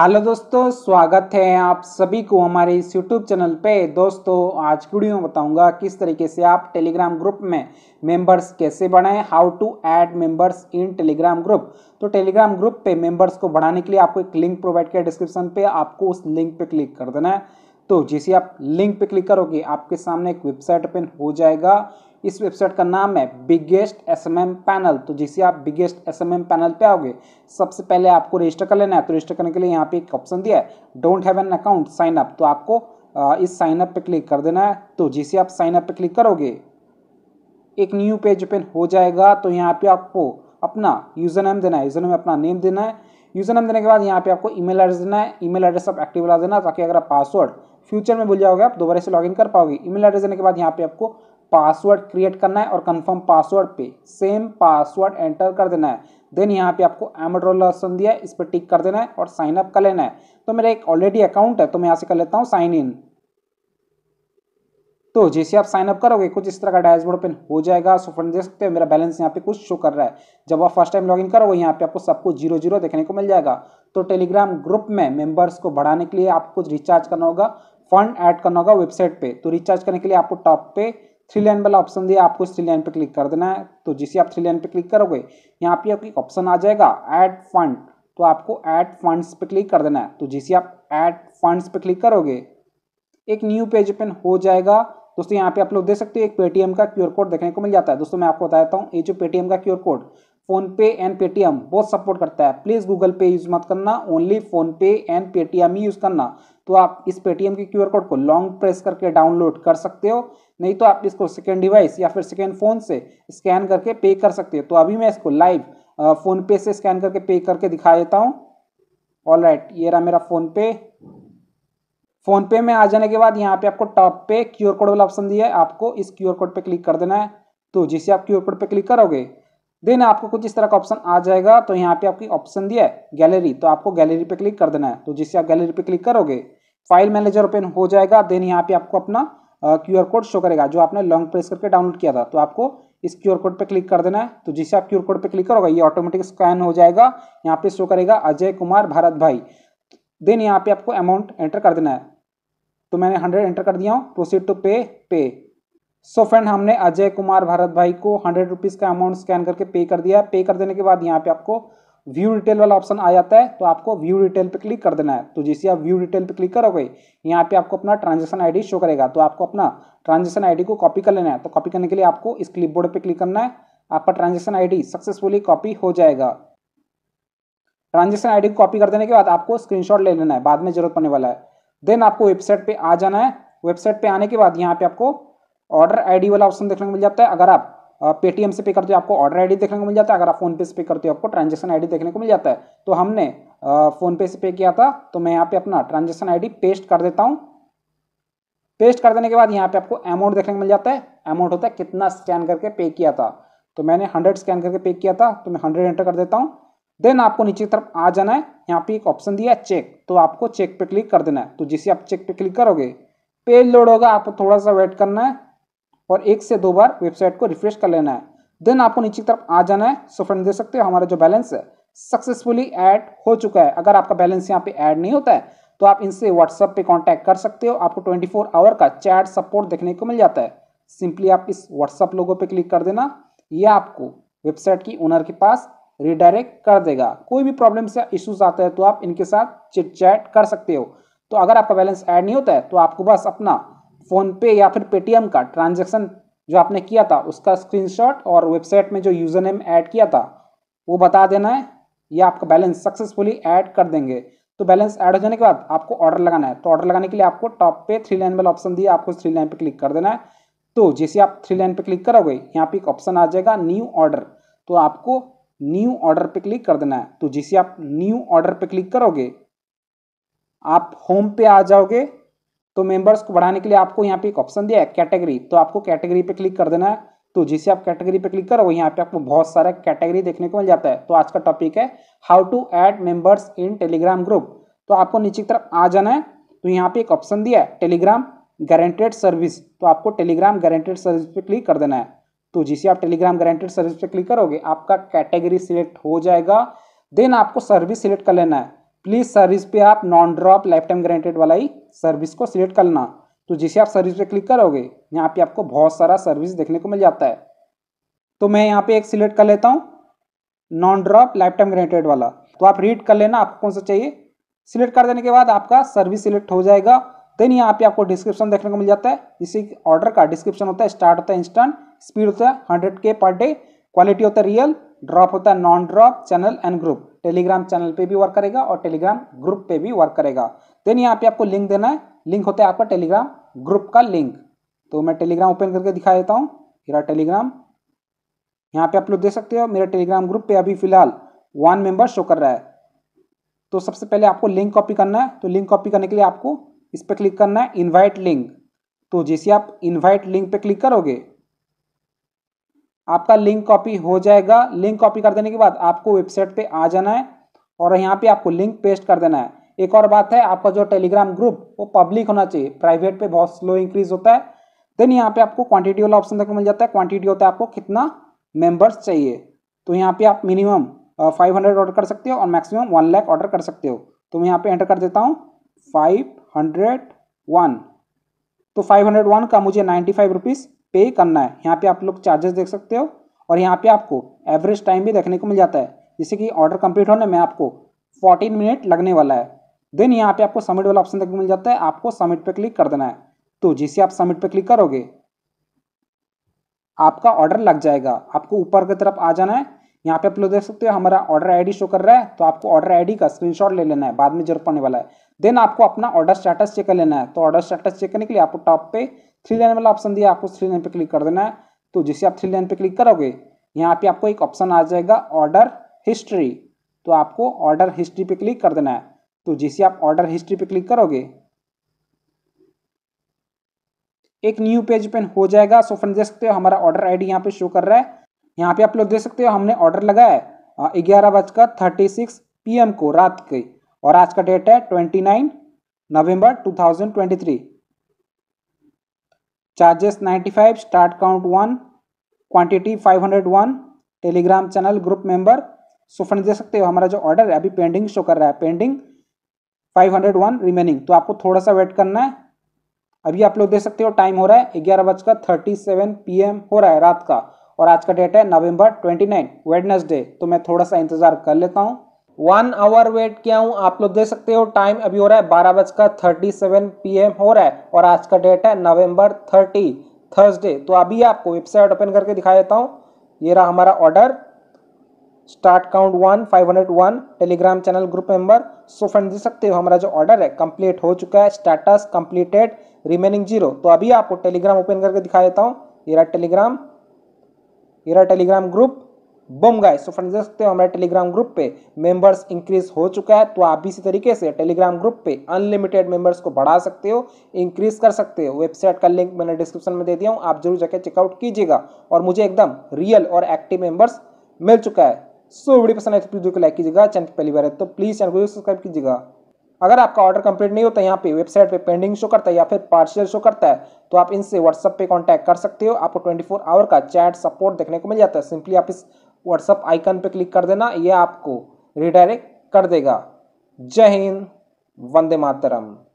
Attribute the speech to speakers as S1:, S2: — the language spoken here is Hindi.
S1: हेलो दोस्तों स्वागत है आप सभी को हमारे इस यूट्यूब चैनल पे दोस्तों आज वीडियो में बताऊंगा किस तरीके से आप टेलीग्राम ग्रुप में मेंबर्स कैसे बढ़ाएं how to add members in Telegram group तो टेलीग्राम ग्रुप पे मेंबर्स को बढ़ाने के लिए आपको एक लिंक प्रोवाइड किया डिस्क्रिप्शन पे आपको उस लिंक पर क्लिक कर देना है तो जैसे आप लिंक पर क्लिक करोगे आपके सामने एक वेबसाइट ओपन हो जाएगा इस वेबसाइट का नाम है बिगेस्ट एस पैनल तो जिसे आप बिगेस्ट एस पैनल पे आओगे सबसे पहले आपको रजिस्टर कर लेना है तो रजिस्टर करने के लिए यहाँ पे एक ऑप्शन दिया है don't have an account sign up तो आपको इस साइन अप पे क्लिक कर देना है तो जिसे आप साइन अप पे क्लिक करोगे एक न्यू पेज ओपन हो जाएगा तो यहाँ पे आपको अपना यूज़र नेम देना है यूज़र नेम अपना नेम देना है यूज़र नेम देने के बाद यहाँ पे आपको ईमेल एड्रेस देना है ईमेल एड्रेस आप एक्टिव करा देना ताकि अगर आप पासवर्ड फ्यूचर में भूल जाओगे आप दोबारा से लॉगिन कर पाओगे ईमेल एड्रेस देने के बाद यहाँ पे आपको पासवर्ड क्रिएट करना है और कंफर्म पासवर्ड पे सेम पासवर्ड एंटर कर देना है देन यहाँ पे आपको एमड्रोल ऑप्शन दिया है इस पर टिक कर देना है और साइन अप कर लेना है तो मेरा एक ऑलरेडी अकाउंट है तो मैं यहाँ से कर लेता हूँ साइन इन तो जैसे आप साइन अप करोगे कुछ इस तरह का डैशबोर्ड ओपन हो जाएगा सो फ्रेंड देख सकते हो मेरा बैलेंस यहाँ पे कुछ शो कर रहा है जब आप फर्स्ट टाइम लॉगिन करोगे यहाँ पे आपको सब कुछ जीरो जीरो देखने को मिल जाएगा तो टेलीग्राम ग्रुप में मेंबर्स को बढ़ाने के लिए आपको कुछ रिचार्ज करना होगा फंड ऐड करना होगा वेबसाइट पे तो रिचार्ज करने के लिए आपको टॉप पे थ्री लाइन वाला ऑप्शन दिया आपको इस थ्री लाइन पर क्लिक कर देना है तो जिसे आप थ्री लाइन पर क्लिक करोगे यहाँ पे आपकी ऑप्शन आ जाएगा ऐड फंड तो आपको ऐड फंड्स पे क्लिक कर देना है तो जिसे आप ऐड फंड्स पे क्लिक करोगे एक न्यू पेज ओपन हो जाएगा दोस्तों यहाँ पे आप लोग देख सकते हो एक पेटीएम का क्यूआर कोड देखने को मिल जाता है दोस्तों मैं आपको बता देता हूँ ये जो पेटीएम का QR code PhonePe and Paytm बहुत सपोर्ट करता है प्लीज़ गूगल पे यूज़ मत करना only PhonePe and Paytm ही यूज़ करना तो आप इस पेटीएम के क्यूआर कोड को लॉन्ग प्रेस करके डाउनलोड कर सकते हो नहीं तो आप इसको सेकेंड डिवाइस या फिर सेकेंड फ़ोन से स्कैन करके पे कर सकते हैं तो अभी मैं इसको लाइव फ़ोन पे से स्कैन करके पे करके दिखा देता हूँ ऑल राइट ये रहा मेरा फ़ोन पे फ़ोन पे में आ जाने के बाद यहाँ पे आपको टॉप पे क्यूआर कोड वाला ऑप्शन दिया है आपको इस क्यूआर कोड पे क्लिक कर देना है तो जिसे आप क्यूआर कोड पे क्लिक करोगे देन आपको कुछ इस तरह का ऑप्शन आ जाएगा तो यहाँ पे आपकी ऑप्शन दिया है गैलरी तो आपको गैलरी पे क्लिक कर देना है तो जिससे आप गैलरी पे क्लिक करोगे फाइल मैनेजर ओपन हो जाएगा देन यहाँ पे आपको अपना क्यू कोड शो करेगा जो आपने लॉन्ग प्रेस करके डाउनलोड किया था तो आपको इस क्यू कोड पे क्लिक कर देना है तो जिसे आप क्यू कोड पे क्लिक करोगे ये ऑटोमेटिक स्कैन हो जाएगा यहाँ पे शो करेगा अजय कुमार भारत भाई देन यहाँ पे आपको अमाउंट एंटर कर देना है तो मैंने हंड्रेड एंटर कर दिया हूँ प्रोसीड टू पे पे सो so फ्रेंड हमने अजय कुमार भारत भाई को हंड्रेड रुपीज़ का अमाउंट स्कैन करके पे कर दिया पे कर देने के बाद यहाँ पे आपको व्यू डिटेल वाला ऑप्शन आ जाता है तो आपको व्यू रिटेल पे क्लिक कर देना है तो जैसे आप व्यू रिटेल पे क्लिक करोगे यहाँ पे आपको अपना ट्रांजेक्शन आईडी शो करेगा तो आपको अपना ट्रांजेक्शन आईडी को कॉपी कर लेना है तो कॉपी करने के लिए आपको इस क्लिप बोर्ड पर क्लिक करना है आपका ट्रांजेक्शन आईडी सक्सेसफुली कॉपी हो जाएगा ट्रांजेक्शन आईडी को कॉपी कर देने के बाद आपको स्क्रीन ले लेना है बाद में जरूरत पड़ने वाला है देन आपको वेबसाइट पे आ जाना है वेबसाइट पे आने के बाद यहाँ पे आपको ऑर्डर आईडी वाला ऑप्शन देखने को मिल जाता है अगर आप पेटीएम से पे करते हो आपको ऑर्डर आईडी देखने को मिल जाता है अगर आप फोनपे से पे करते हो आपको ट्रांजेक्शन आईडी देखने को मिल जाता है तो हमने फ़ोनपे से पे किया था तो मैं यहाँ पे अपना ट्रांजेक्शन आईडी पेस्ट कर देता हूँ पेस्ट कर देने के बाद यहाँ पे आपको अमाउंट देखने को मिल जाता है अमाउंट होता है कितना स्कैन करके पे किया था तो मैंने हंड्रेड स्कैन करके पे किया था तो मैं हंड्रेड एंटर कर देता हूँ देन आपको नीचे की तरफ आ जाना है यहाँ पे एक ऑप्शन दिया है चेक तो आपको चेक पे क्लिक कर देना है तो जिसे आप चेक पे क्लिक करोगे पेज लोड होगा आपको थोड़ा सा वेट करना है और एक से दो बार वेबसाइट को रिफ्रेश कर लेना है देन आपको नीचे की तरफ आ जाना है सो फ्रेंड देख सकते हो हमारा जो बैलेंस है सक्सेसफुली ऐड हो चुका है अगर आपका बैलेंस यहाँ पे ऐड नहीं होता है तो आप इनसे व्हाट्सअप पे कांटेक्ट कर सकते हो आपको 24 फोर आवर का चैट सपोर्ट देखने को मिल जाता है सिंपली आप इस व्हाट्सएप लोगो पे क्लिक कर देना ये आपको वेबसाइट की ओनर के पास रिडायरेक्ट कर देगा कोई भी प्रॉब्लम्स या इश्यूज आता है तो आप इनके साथ चिट चैट कर सकते हो तो अगर आपका बैलेंस ऐड नहीं होता है तो आपको बस अपना फ़ोनपे या फिर पेटीएम का ट्रांजेक्शन जो आपने किया था उसका स्क्रीनशॉट और वेबसाइट में जो यूज़र नेम ऐड किया था वो बता देना है या आपका बैलेंस सक्सेसफुली ऐड कर देंगे तो बैलेंस ऐड हो जाने के बाद आपको ऑर्डर लगाना है तो ऑर्डर लगाने के लिए आपको टॉप पे थ्री लाइन वाला ऑप्शन दिया आपको थ्री लाइन पे क्लिक कर देना है तो जैसे आप थ्री लाइन पे क्लिक करोगे यहाँ पे एक ऑप्शन आ जाएगा न्यू ऑर्डर तो आपको न्यू ऑर्डर पे क्लिक कर देना है तो जैसे आप न्यू ऑर्डर पे क्लिक करोगे आप होम पे आ जाओगे तो मेंबर्स को बढ़ाने के लिए आपको यहाँ पे एक ऑप्शन दिया है कैटेगरी तो आपको कैटेगरी पे क्लिक कर देना है तो जिसे आप कैटेगरी पे क्लिक करो यहाँ पे आपको बहुत सारा कैटेगरी देखने को मिल जाता है तो आज का टॉपिक है how to add members in Telegram group तो आपको नीचे की तरफ आ जाना है तो यहाँ पे एक ऑप्शन दिया है टेलीग्राम गारंटेड सर्विस तो आपको टेलीग्राम गारंटेड सर्विस पे क्लिक कर देना है तो जिसे आप टेलीग्राम गारंटेड सर्विस पे क्लिक करोगे आपका कैटेगरी सिलेक्ट हो जाएगा देन आपको सर्विस सिलेक्ट कर लेना है प्लीज़ सर्विस पे आप non drop life time guaranteed वाला ही सर्विस को सिलेक्ट करना तो जिसे आप सर्विस पे क्लिक करोगे यहाँ पे आपको बहुत सारा सर्विस देखने को मिल जाता है तो मैं यहाँ पे एक सिलेक्ट कर लेता हूँ non drop life time guaranteed वाला तो आप रीड कर लेना आपको कौन सा चाहिए सिलेक्ट कर देने के बाद आपका सर्विस सिलेक्ट हो जाएगा देन यहाँ पे आपको डिस्क्रिप्शन देखने को मिल जाता है इसी ऑर्डर का डिस्क्रिप्शन होता है स्टार्ट होता है इंस्टेंट स्पीड होता है हंड्रेड के पर डे क्वालिटी होता है रियल ड्रॉप होता है non drop channel and group Telegram channel पे भी वर्क करेगा और टेलीग्राम ग्रुप पे भी वर्क करेगा देन यहाँ पे आपको लिंक देना है लिंक होता है आपका टेलीग्राम ग्रुप का लिंक तो मैं टेलीग्राम ओपन करके दिखा देता हूँ मेरा टेलीग्राम यहाँ पे आप लोग देख सकते हो मेरा टेलीग्राम ग्रुप पे अभी फिलहाल वन मेंबर शो कर रहा है तो सबसे पहले आपको लिंक कॉपी करना है तो लिंक कॉपी करने के लिए आपको इस पर क्लिक करना है इन्वाइट लिंक तो जैसे आप इन्वाइट लिंक पे क्लिक करोगे आपका लिंक कॉपी हो जाएगा लिंक कॉपी कर देने के बाद आपको वेबसाइट पे आ जाना है और यहाँ पे आपको लिंक पेस्ट कर देना है एक और बात है आपका जो टेलीग्राम ग्रुप वो पब्लिक होना चाहिए प्राइवेट पे बहुत स्लो इंक्रीज होता है देन यहाँ पे आपको क्वांटिटी वाला ऑप्शन देखने मिल जाता है क्वांटिटी होता है आपको कितना मेंबर्स चाहिए तो यहाँ पे आप मिनिमम फाइव हंड्रेड ऑर्डर कर सकते हो और मैक्सिमम वन लाख ऑर्डर कर सकते हो तो मैं यहाँ पे एंटर कर देता हूँ फाइव हंड्रेड वन तो फाइव हंड्रेड वन का मुझे नाइन्टी फाइव रुपीज़ पे करना है यहाँ पे आप लोग चार्जेस देख सकते हो और यहाँ पे आपको एवरेज टाइम भी देखने को मिल जाता है जैसे कि ऑर्डर कंप्लीट होने में आपको फोर्टीन मिनट लगने वाला है देन यहाँ पे आपको सबमिट वाला ऑप्शन देखने मिल जाता है आपको सबमिट पे क्लिक कर देना है तो जैसे आप सबमिट पे क्लिक करोगे आपका ऑर्डर लग जाएगा आपको ऊपर की तरफ आ जाना है यहाँ पे आप लोग देख सकते हो हमारा ऑर्डर आईडी शो कर रहा है तो आपको ऑर्डर आईडी का स्क्रीनशॉट ले लेना है बाद में जरूर पड़ने वाला है देन आपको अपना ऑर्डर स्टेटस चेक कर लेना है तो ऑर्डर स्टेटस चेक करने के लिए आपको टॉप पे थ्री लाइन वाला ऑप्शन दिया आपको थ्री लाइन पे क्लिक कर देना है तो जैसे आप थ्री लाइन पे क्लिक करोगे यहाँ पे आपको एक ऑप्शन आ जाएगा ऑर्डर हिस्ट्री तो आपको ऑर्डर हिस्ट्री पे क्लिक कर देना है तो जिसे आप ऑर्डर हिस्ट्री पे क्लिक करोगे एक न्यू पेज पेन हो जाएगा सो फ्रेंड देख सकते हो हमारा ऑर्डर आईडी यहाँ पे शो कर रहा है यहाँ पे आप लोग देख सकते हो हमने ऑर्डर लगाया है ग्यारह बजकर थर्टी सिक्स पी को रात के और आज का डेट है twenty nine November two thousand twenty three charges ninety five start count one quantity five hundred one Telegram channel group member so friend देख सकते हो हमारा जो ऑर्डर है अभी पेंडिंग शो कर रहा है पेंडिंग 501 रिमेनिंग तो आपको थोड़ा सा वेट करना है अभी आप लोग देख सकते हो टाइम हो रहा है ग्यारह बजकर थर्टी सेवन पी हो रहा है रात का और आज का डेट है नवंबर 29 नाइन वेडनेसडे तो मैं थोड़ा सा इंतजार कर लेता हूँ वन आवर वेट किया हूँ आप लोग देख सकते हो टाइम अभी हो रहा है बारह बजकर थर्टी सेवन पी हो रहा है और आज का डेट है नवंबर थर्टी थर्सडे तो अभी आपको वेबसाइट ओपन करके दिखा देता हूँ ये रहा हमारा order start count one five hundred one Telegram channel group member so friend देख सकते हो हमारा जो ऑर्डर है कंप्लीट हो चुका है स्टेटस कंप्लीटेड रिमेनिंग जीरो तो अभी आपको टेलीग्राम ओपन करके दिखा देता हूँ इरा टेलीग्राम इरा टेलीग्राम ग्रुप बम गाइस सो फ्रेंड्स देख सकते हो हमारे टेलीग्राम ग्रुप पे मेंबर्स इंक्रीज हो चुका है तो आप भी इसी तरीके से टेलीग्राम ग्रुप पे अनलिमिटेड मेंबर्स को बढ़ा सकते हो इंक्रीज कर सकते हो वेबसाइट का लिंक मैंने डिस्क्रिप्शन में दे दिया हूँ आप जरूर जाकर चेकआउट कीजिएगा और मुझे एकदम रियल और एक्टिव मेंबर्स मिल चुका है सो वीडियो पसंद आए तो वीडियो को लाइक कीजिएगा चैनल पर पहली बार है तो प्लीज़ चैनल को सब्सक्राइब कीजिएगा अगर आपका ऑर्डर कंप्लीट नहीं होता यहाँ पे वेबसाइट पे पेंडिंग शो करता है या फिर पार्सल शो करता है तो आप इनसे व्हाट्सअप पे कांटेक्ट कर सकते हो आपको 24 आवर का चैट सपोर्ट देखने को मिल जाता है सिंपली आप इस व्हाट्सअप आइकन पे क्लिक कर देना यह आपको रिडायरेक्ट कर देगा जय हिंद वंदे मातरम